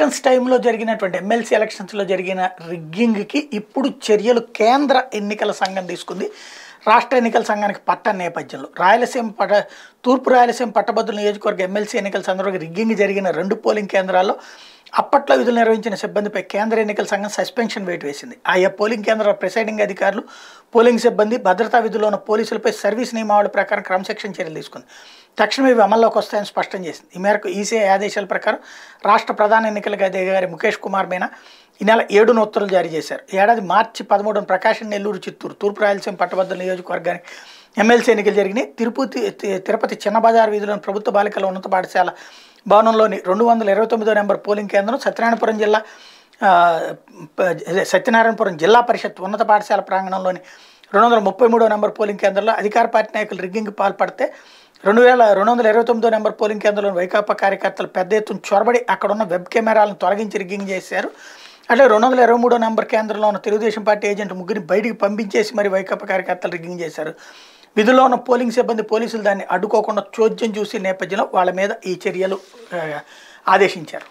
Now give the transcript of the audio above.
elections టైంలో జరిగినటువంటి MLC ఎలక్షన్స్లో జరిగిన రిగ్గింగ్కి ఇప్పుడు చర్యలు కేంద్ర ఎన్నికల సంఘం తీసుకుంది రాష్ట్ర ఎన్నికల సంఘానికి పట్ట నేపథ్యంలో రాయలసీమ పట తూర్పు రాయలసీమ పట్టభద్రుల నియోజకవర్గ ఎమ్మెల్సీ ఎన్నికల సందర్భంగా రిగ్గింగ్ జరిగిన రెండు పోలింగ్ కేంద్రాల్లో అప్పట్లో విధులు నిర్వహించిన సిబ్బందిపై కేంద్ర ఎన్నికల సంఘం సస్పెన్షన్ వేటు వేసింది ఆయా పోలింగ్ కేంద్రాల ప్రిసైడింగ్ అధికారులు పోలింగ్ సిబ్బంది భద్రతా విధుల్లో ఉన్న పోలీసులపై సర్వీస్ నియమావళి ప్రకారం క్రమశిక్షణ చర్యలు తీసుకుంది తక్షణమే ఇవి అమల్లోకి వస్తాయని స్పష్టం చేసింది ఈ మేరకు ఈసీఐ ఆదేశాల ప్రకారం రాష్ట్ర ప్రధాన ఎన్నికల అధికారి ముఖేష్ కుమార్ మీనా ఈ నెల ఏడున ఉత్తర్వులు జారీ చేశారు ఏడాది మార్చి పదమూడున ప్రకాశం నెల్లూరు చిత్తూరు తూర్పు రాయలసీమ పట్టభద్రుల నియోజకవర్గానికి ఎమ్మెల్సీ ఎన్నికలు జరిగినాయి తిరుపతి తిరుపతి చిన్నబజార్ వీధిలోని ప్రభుత్వ బాలికల ఉన్నత పాఠశాల భవనంలోని రెండు వందల ఇరవై తొమ్మిదో నెంబర్ పోలింగ్ కేంద్రం సత్యనారాయణపురం జిల్లా సత్యనారాయణపురం జిల్లా పరిషత్ ఉన్నత పాఠశాల ప్రాంగణంలోని రెండు వందల ముప్పై మూడో నెంబర్ పోలింగ్ కేంద్రంలో అధికార పార్టీ నాయకులు రిగ్గింగ్ పాల్పడితే రెండు వేల రెండు వందల ఇరవై తొమ్మిదో నెంబర్ పోలింగ్ కేంద్రంలో వైకాపా కార్యకర్తలు పెద్ద ఎత్తున చొరబడి అక్కడున్న వెబ్ కెమెరాలను తొలగించి రిగ్గింగ్ చేశారు అట్లే రెండు వందల ఇరవై మూడో నెంబర్ కేంద్రంలో ఉన్న తెలుగుదేశం పార్టీ ఏజెంట్ ముగ్గురిని బయటికి పంపించేసి మరి వైకాపా కార్యకర్తలు రిగ్గింగ్ చేశారు విధుల్లో ఉన్న పోలింగ్ సిబ్బంది పోలీసులు దాన్ని అడ్డుకోకుండా చోద్యం చూసి నేపథ్యంలో వాళ్ళ మీద ఈ చర్యలు ఆదేశించారు